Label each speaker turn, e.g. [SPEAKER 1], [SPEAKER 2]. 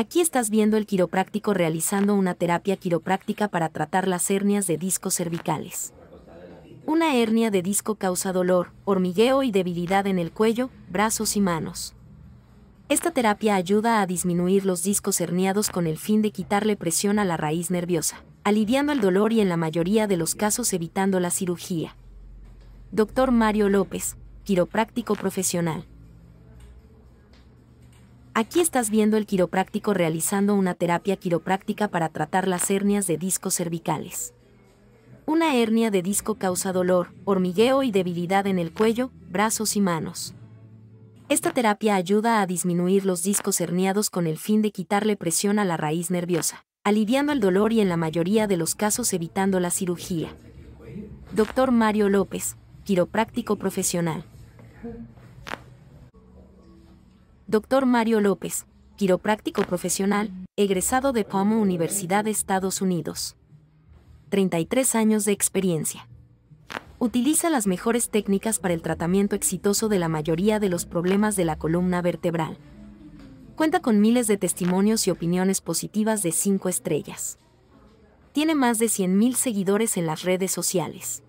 [SPEAKER 1] Aquí estás viendo el quiropráctico realizando una terapia quiropráctica para tratar las hernias de discos cervicales. Una hernia de disco causa dolor, hormigueo y debilidad en el cuello, brazos y manos. Esta terapia ayuda a disminuir los discos herniados con el fin de quitarle presión a la raíz nerviosa, aliviando el dolor y en la mayoría de los casos evitando la cirugía. Dr. Mario López, quiropráctico profesional. Aquí estás viendo el quiropráctico realizando una terapia quiropráctica para tratar las hernias de discos cervicales. Una hernia de disco causa dolor, hormigueo y debilidad en el cuello, brazos y manos. Esta terapia ayuda a disminuir los discos herniados con el fin de quitarle presión a la raíz nerviosa, aliviando el dolor y en la mayoría de los casos evitando la cirugía. Doctor Mario López, quiropráctico profesional. Doctor Mario López, quiropráctico profesional, egresado de Pomo, Universidad de Estados Unidos. 33 años de experiencia. Utiliza las mejores técnicas para el tratamiento exitoso de la mayoría de los problemas de la columna vertebral. Cuenta con miles de testimonios y opiniones positivas de 5 estrellas. Tiene más de 100.000 seguidores en las redes sociales.